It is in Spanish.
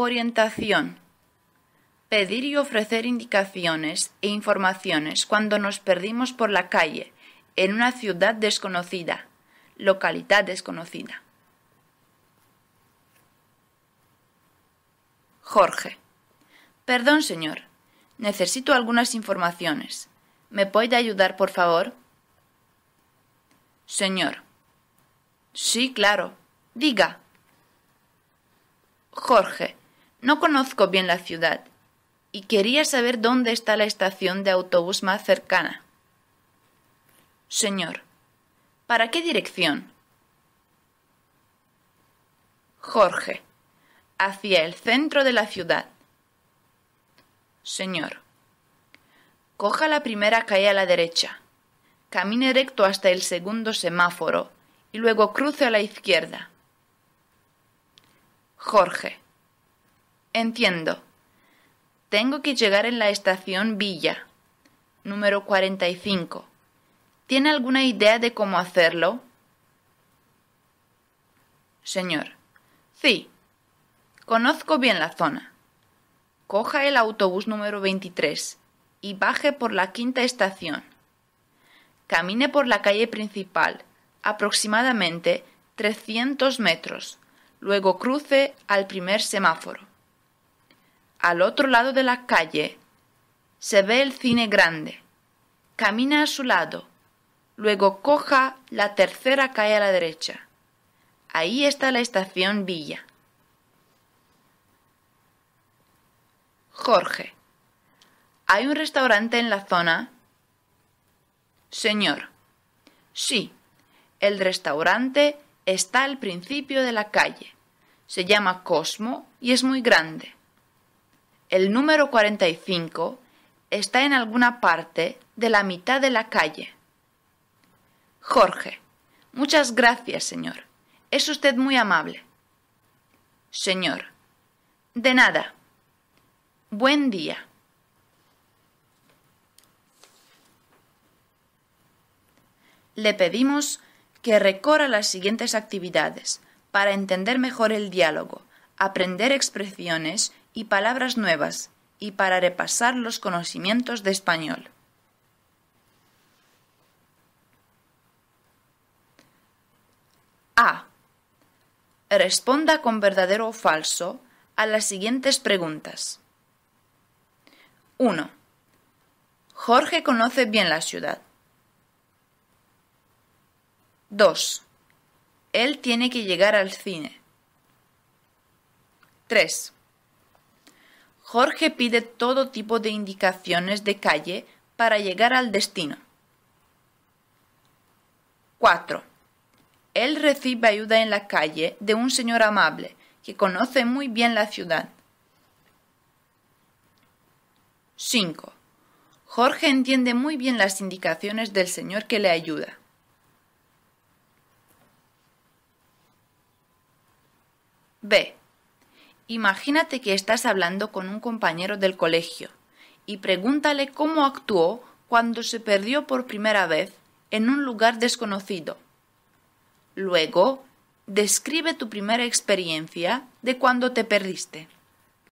Orientación. Pedir y ofrecer indicaciones e informaciones cuando nos perdimos por la calle, en una ciudad desconocida, localidad desconocida. Jorge. Perdón, señor. Necesito algunas informaciones. ¿Me puede ayudar, por favor? Señor. Sí, claro. Diga. Jorge. No conozco bien la ciudad y quería saber dónde está la estación de autobús más cercana. Señor, ¿para qué dirección? Jorge, hacia el centro de la ciudad. Señor, coja la primera calle a la derecha, camine recto hasta el segundo semáforo y luego cruce a la izquierda. Jorge, Entiendo. Tengo que llegar en la estación Villa, número 45. ¿Tiene alguna idea de cómo hacerlo? Señor. Sí. Conozco bien la zona. Coja el autobús número 23 y baje por la quinta estación. Camine por la calle principal, aproximadamente 300 metros. Luego cruce al primer semáforo. Al otro lado de la calle se ve el cine grande. Camina a su lado. Luego coja la tercera calle a la derecha. Ahí está la estación Villa. Jorge. ¿Hay un restaurante en la zona? Señor. Sí. El restaurante está al principio de la calle. Se llama Cosmo y es muy grande. El número 45 está en alguna parte de la mitad de la calle. Jorge. Muchas gracias, señor. Es usted muy amable. Señor. De nada. Buen día. Le pedimos que recorra las siguientes actividades para entender mejor el diálogo, aprender expresiones y palabras nuevas, y para repasar los conocimientos de español. A. Responda con verdadero o falso a las siguientes preguntas. 1. Jorge conoce bien la ciudad. 2. Él tiene que llegar al cine. 3. Jorge pide todo tipo de indicaciones de calle para llegar al destino. 4. Él recibe ayuda en la calle de un señor amable que conoce muy bien la ciudad. 5. Jorge entiende muy bien las indicaciones del señor que le ayuda. B. Imagínate que estás hablando con un compañero del colegio y pregúntale cómo actuó cuando se perdió por primera vez en un lugar desconocido. Luego, describe tu primera experiencia de cuando te perdiste.